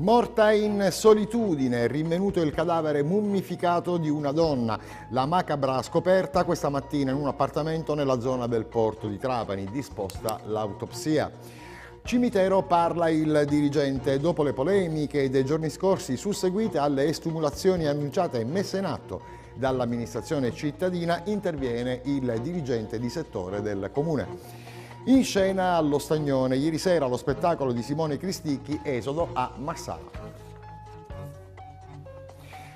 Morta in solitudine, rinvenuto il cadavere mummificato di una donna. La macabra scoperta questa mattina in un appartamento nella zona del porto di Trapani, disposta l'autopsia. Cimitero parla il dirigente. Dopo le polemiche dei giorni scorsi susseguite alle estumulazioni annunciate e messe in atto dall'amministrazione cittadina, interviene il dirigente di settore del comune. In scena allo Stagnone, ieri sera lo spettacolo di Simone Cristicchi, Esodo a Massala.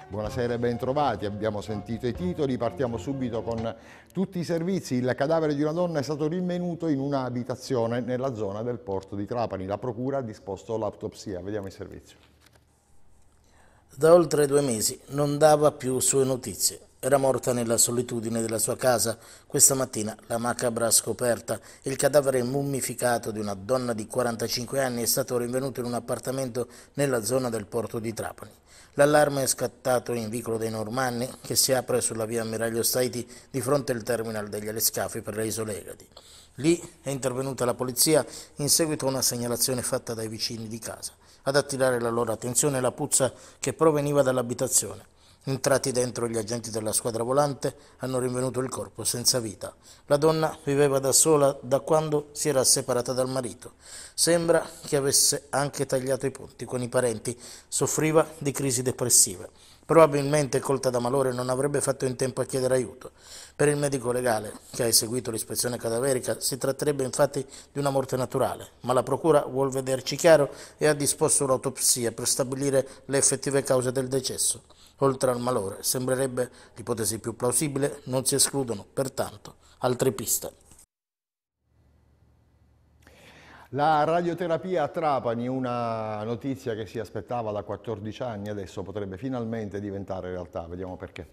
Buonasera e bentrovati, abbiamo sentito i titoli, partiamo subito con tutti i servizi. Il cadavere di una donna è stato rinvenuto in un'abitazione nella zona del porto di Trapani. La procura ha disposto l'autopsia, vediamo il servizio. Da oltre due mesi non dava più sue notizie. Era morta nella solitudine della sua casa. Questa mattina la macabra scoperta, il cadavere mummificato di una donna di 45 anni è stato rinvenuto in un appartamento nella zona del porto di Trapani. L'allarme è scattato in vicolo dei Normanni che si apre sulla via Ammiraglio Staiti di fronte al terminal degli alescafi per le isole Egadi. Lì è intervenuta la polizia in seguito a una segnalazione fatta dai vicini di casa ad attirare la loro attenzione la puzza che proveniva dall'abitazione. Entrati dentro gli agenti della squadra volante hanno rinvenuto il corpo senza vita. La donna viveva da sola da quando si era separata dal marito. Sembra che avesse anche tagliato i ponti con i parenti, soffriva di crisi depressive. Probabilmente colta da malore non avrebbe fatto in tempo a chiedere aiuto. Per il medico legale che ha eseguito l'ispezione cadaverica si tratterebbe infatti di una morte naturale, ma la procura vuol vederci chiaro e ha disposto l'autopsia per stabilire le effettive cause del decesso. Oltre al malore, sembrerebbe l'ipotesi più plausibile, non si escludono pertanto altre piste. La radioterapia a Trapani, una notizia che si aspettava da 14 anni, adesso potrebbe finalmente diventare realtà, vediamo perché.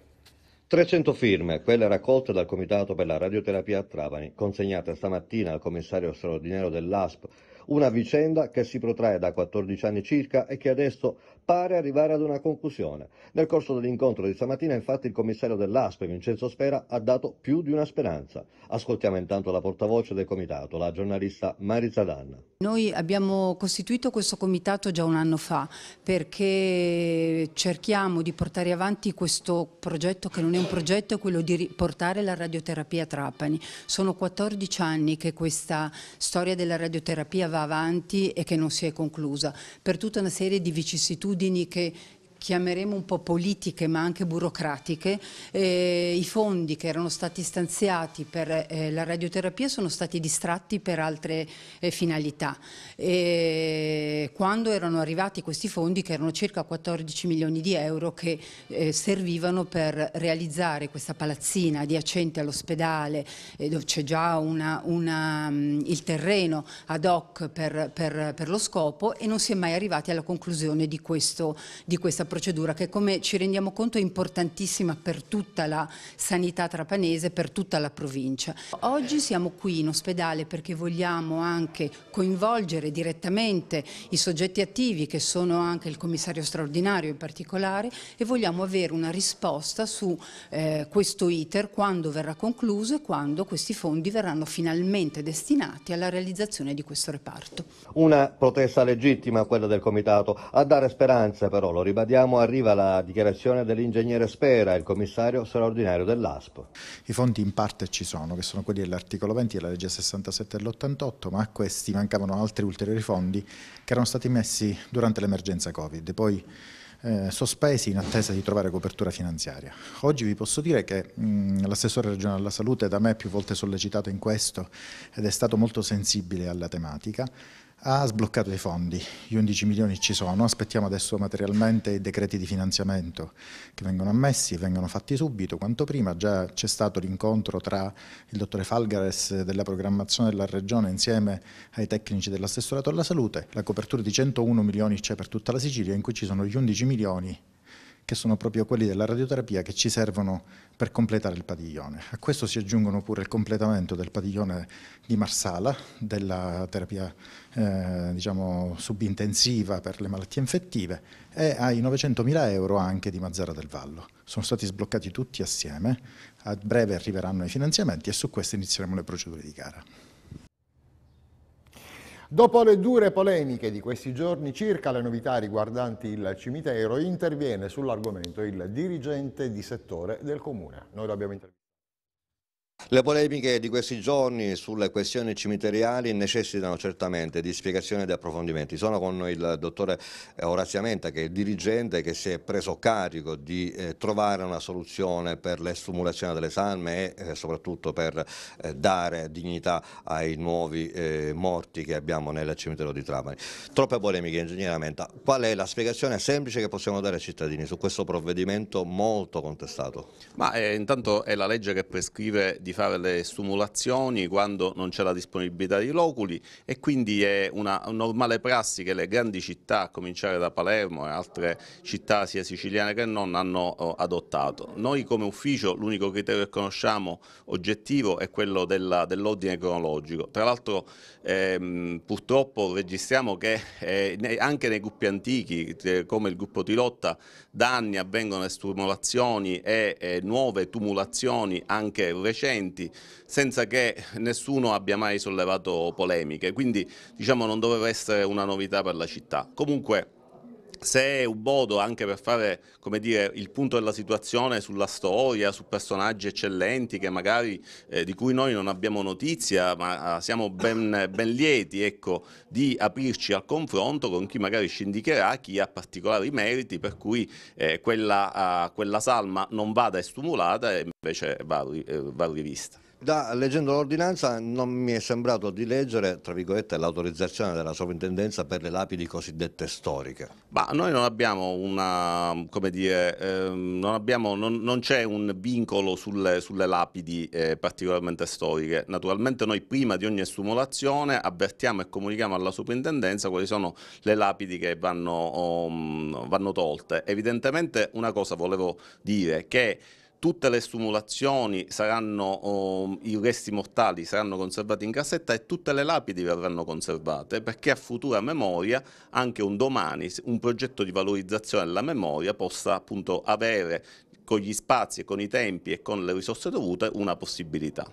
300 firme, quelle raccolte dal Comitato per la radioterapia a Trapani, consegnate stamattina al commissario straordinario dell'ASP una vicenda che si protrae da 14 anni circa e che adesso pare arrivare ad una conclusione. Nel corso dell'incontro di stamattina, infatti, il commissario dell'ASPE, Vincenzo Spera, ha dato più di una speranza. Ascoltiamo intanto la portavoce del comitato, la giornalista Marisa Danna. Noi abbiamo costituito questo comitato già un anno fa perché cerchiamo di portare avanti questo progetto che non è un progetto, è quello di portare la radioterapia a Trapani. Sono 14 anni che questa storia della radioterapia va avanti e che non si è conclusa per tutta una serie di vicissitudini che chiameremo un po' politiche ma anche burocratiche, eh, i fondi che erano stati stanziati per eh, la radioterapia sono stati distratti per altre eh, finalità. E quando erano arrivati questi fondi, che erano circa 14 milioni di euro, che eh, servivano per realizzare questa palazzina adiacente all'ospedale, eh, dove c'è già una, una, um, il terreno ad hoc per, per, per, lo scopo e non si è mai arrivati alla conclusione di, questo, di questa procedura che come ci rendiamo conto è importantissima per tutta la sanità trapanese, per tutta la provincia. Oggi siamo qui in ospedale perché vogliamo anche coinvolgere direttamente i soggetti attivi che sono anche il commissario straordinario in particolare e vogliamo avere una risposta su eh, questo iter, quando verrà concluso e quando questi fondi verranno finalmente destinati alla realizzazione di questo reparto. Una protesta legittima quella del Comitato, a dare speranza però, lo ribadiamo, chiudiamo arriva la dichiarazione dell'ingegnere Spera, il commissario straordinario dell'ASPO. I fondi in parte ci sono, che sono quelli dell'articolo 20 della legge 67 dell'88, ma a questi mancavano altri ulteriori fondi che erano stati messi durante l'emergenza Covid poi eh, sospesi in attesa di trovare copertura finanziaria. Oggi vi posso dire che mm, l'assessore regionale alla salute da me più volte sollecitato in questo ed è stato molto sensibile alla tematica ha sbloccato i fondi, gli 11 milioni ci sono, aspettiamo adesso materialmente i decreti di finanziamento che vengono ammessi, vengono fatti subito, quanto prima già c'è stato l'incontro tra il dottore Falgares della programmazione della regione insieme ai tecnici dell'assessorato alla salute, la copertura di 101 milioni c'è per tutta la Sicilia in cui ci sono gli 11 milioni che sono proprio quelli della radioterapia che ci servono per completare il padiglione. A questo si aggiungono pure il completamento del padiglione di Marsala, della terapia eh, diciamo, subintensiva per le malattie infettive e ai 900.000 euro anche di Mazzara del Vallo. Sono stati sbloccati tutti assieme, a breve arriveranno i finanziamenti e su questo inizieremo le procedure di gara. Dopo le dure polemiche di questi giorni circa le novità riguardanti il cimitero, interviene sull'argomento il dirigente di settore del comune. Noi l'abbiamo intervistato. Le polemiche di questi giorni sulle questioni cimiteriali necessitano certamente di spiegazioni e di approfondimenti. Sono con il dottore eh, Orazio Amenta che è il dirigente che si è preso carico di eh, trovare una soluzione per l'estumulazione delle salme e eh, soprattutto per eh, dare dignità ai nuovi eh, morti che abbiamo nel cimitero di Trapani. Troppe polemiche, ingegnere Menta. Qual è la spiegazione semplice che possiamo dare ai cittadini su questo provvedimento molto contestato? Ma eh, intanto è la legge che prescrive di di fare le stimolazioni quando non c'è la disponibilità di loculi e quindi è una normale prassi che le grandi città, a cominciare da Palermo e altre città sia siciliane che non, hanno eh, adottato. Noi come ufficio l'unico criterio che conosciamo oggettivo è quello dell'ordine dell cronologico. Tra l'altro ehm, purtroppo registriamo che eh, anche nei gruppi antichi eh, come il gruppo Tilotta da anni avvengono estumulazioni e eh, nuove tumulazioni anche recenti argomenti senza che nessuno abbia mai sollevato polemiche, quindi diciamo non doveva essere una novità per la città. Comunque se è un modo anche per fare dire, il punto della situazione sulla storia, su personaggi eccellenti che magari eh, di cui noi non abbiamo notizia, ma ah, siamo ben, ben lieti ecco, di aprirci al confronto con chi magari ci indicherà chi ha particolari meriti, per cui eh, quella, eh, quella, salma non vada estumulata e invece va, eh, va rivista. Da, leggendo l'ordinanza non mi è sembrato di leggere l'autorizzazione della sovrintendenza per le lapidi cosiddette storiche. Ma noi non abbiamo una, come dire, ehm, non, non, non c'è un vincolo sulle, sulle lapidi eh, particolarmente storiche. Naturalmente noi prima di ogni stimolazione avvertiamo e comunichiamo alla sovrintendenza quali sono le lapidi che vanno, um, vanno tolte. Evidentemente una cosa volevo dire che tutte le stumulazioni saranno, oh, i resti mortali saranno conservati in cassetta e tutte le lapidi verranno conservate perché a futura memoria, anche un domani, un progetto di valorizzazione della memoria possa appunto avere con gli spazi e con i tempi e con le risorse dovute una possibilità.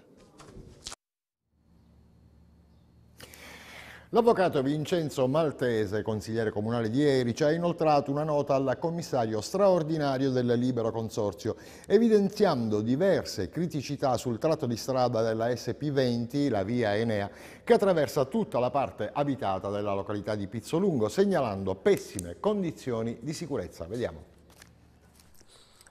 L'avvocato Vincenzo Maltese, consigliere comunale di Erice, ha inoltrato una nota al commissario straordinario del Libero Consorzio, evidenziando diverse criticità sul tratto di strada della SP20, la via Enea, che attraversa tutta la parte abitata della località di Pizzolungo, segnalando pessime condizioni di sicurezza. Vediamo.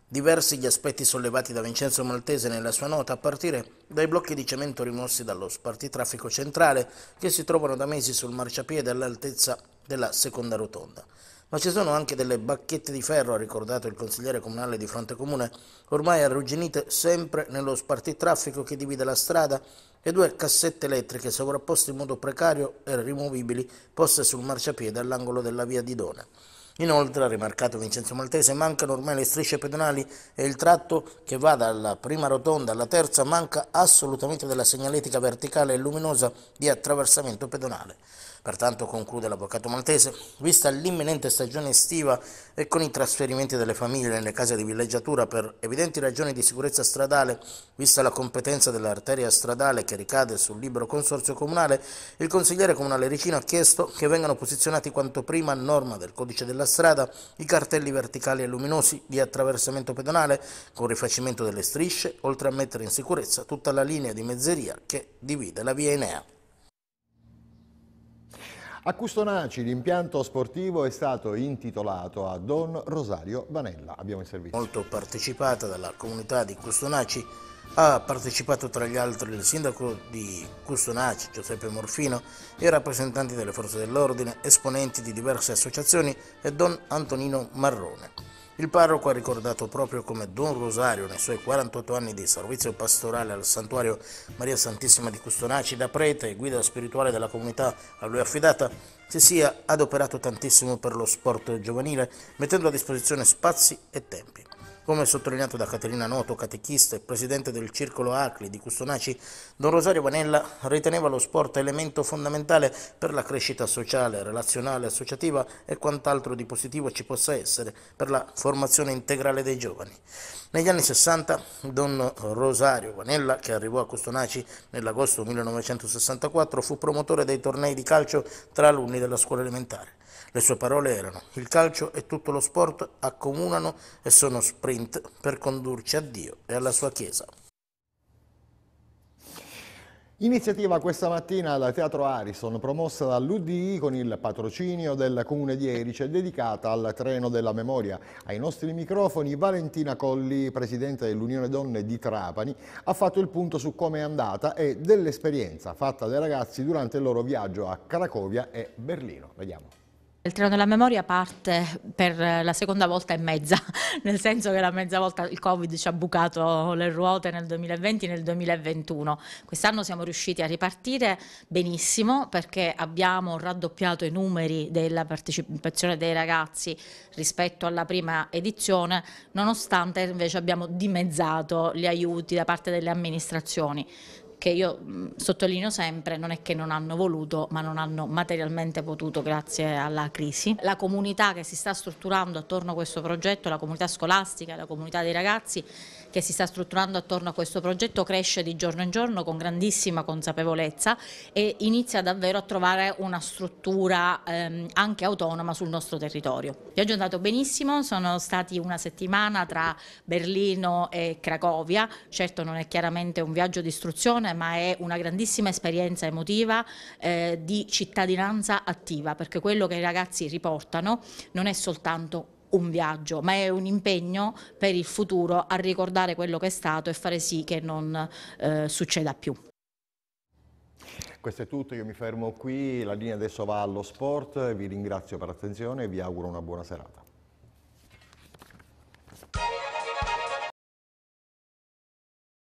Diversi gli aspetti sollevati da Vincenzo Maltese nella sua nota, a partire dai blocchi di cemento rimossi dallo spartitraffico centrale che si trovano da mesi sul marciapiede all'altezza della seconda rotonda. Ma ci sono anche delle bacchette di ferro, ha ricordato il consigliere comunale di Fronte Comune, ormai arrugginite sempre nello spartitraffico che divide la strada e due cassette elettriche sovrapposte in modo precario e rimovibili poste sul marciapiede all'angolo della via di Dona. Inoltre, ha rimarcato Vincenzo Maltese, mancano ormai le strisce pedonali e il tratto che va dalla prima rotonda alla terza manca assolutamente della segnaletica verticale e luminosa di attraversamento pedonale. Pertanto conclude l'avvocato maltese, vista l'imminente stagione estiva e con i trasferimenti delle famiglie nelle case di villeggiatura per evidenti ragioni di sicurezza stradale, vista la competenza dell'arteria stradale che ricade sul libero consorzio comunale, il consigliere comunale Ricino ha chiesto che vengano posizionati quanto prima a norma del codice della strada i cartelli verticali e luminosi di attraversamento pedonale con rifacimento delle strisce, oltre a mettere in sicurezza tutta la linea di mezzeria che divide la via Enea. A Custonaci l'impianto sportivo è stato intitolato a Don Rosario Vanella. Abbiamo il servizio. Molto partecipata dalla comunità di Custonaci, ha partecipato tra gli altri il sindaco di Custonaci, Giuseppe Morfino, e rappresentanti delle forze dell'ordine, esponenti di diverse associazioni e Don Antonino Marrone. Il parroco ha ricordato proprio come Don Rosario nei suoi 48 anni di servizio pastorale al santuario Maria Santissima di Custonaci da prete e guida spirituale della comunità a lui affidata, si sia adoperato tantissimo per lo sport giovanile, mettendo a disposizione spazi e tempi. Come sottolineato da Caterina Noto, catechista e presidente del Circolo Acli di Custonaci, Don Rosario Vanella riteneva lo sport elemento fondamentale per la crescita sociale, relazionale, associativa e quant'altro di positivo ci possa essere per la formazione integrale dei giovani. Negli anni 60 Don Rosario Vanella, che arrivò a Custonaci nell'agosto 1964, fu promotore dei tornei di calcio tra alunni della scuola elementare. Le sue parole erano: Il calcio e tutto lo sport accomunano e sono sprint per condurci a Dio e alla sua Chiesa. Iniziativa questa mattina al Teatro Arison, promossa dall'UDI con il patrocinio del Comune di Erice, dedicata al treno della memoria. Ai nostri microfoni Valentina Colli, presidente dell'Unione Donne di Trapani, ha fatto il punto su come è andata e dell'esperienza fatta dai ragazzi durante il loro viaggio a Cracovia e Berlino. Vediamo. Il treno della memoria parte per la seconda volta e mezza, nel senso che la mezza volta il Covid ci ha bucato le ruote nel 2020 e nel 2021. Quest'anno siamo riusciti a ripartire benissimo perché abbiamo raddoppiato i numeri della partecipazione dei ragazzi rispetto alla prima edizione, nonostante invece abbiamo dimezzato gli aiuti da parte delle amministrazioni che io mh, sottolineo sempre non è che non hanno voluto ma non hanno materialmente potuto grazie alla crisi. La comunità che si sta strutturando attorno a questo progetto, la comunità scolastica, la comunità dei ragazzi che si sta strutturando attorno a questo progetto cresce di giorno in giorno con grandissima consapevolezza e inizia davvero a trovare una struttura ehm, anche autonoma sul nostro territorio. Il viaggio è andato benissimo, sono stati una settimana tra Berlino e Cracovia, certo non è chiaramente un viaggio di istruzione ma è una grandissima esperienza emotiva eh, di cittadinanza attiva perché quello che i ragazzi riportano non è soltanto un viaggio, ma è un impegno per il futuro a ricordare quello che è stato e fare sì che non eh, succeda più. Questo è tutto, io mi fermo qui, la linea adesso va allo sport, vi ringrazio per l'attenzione e vi auguro una buona serata.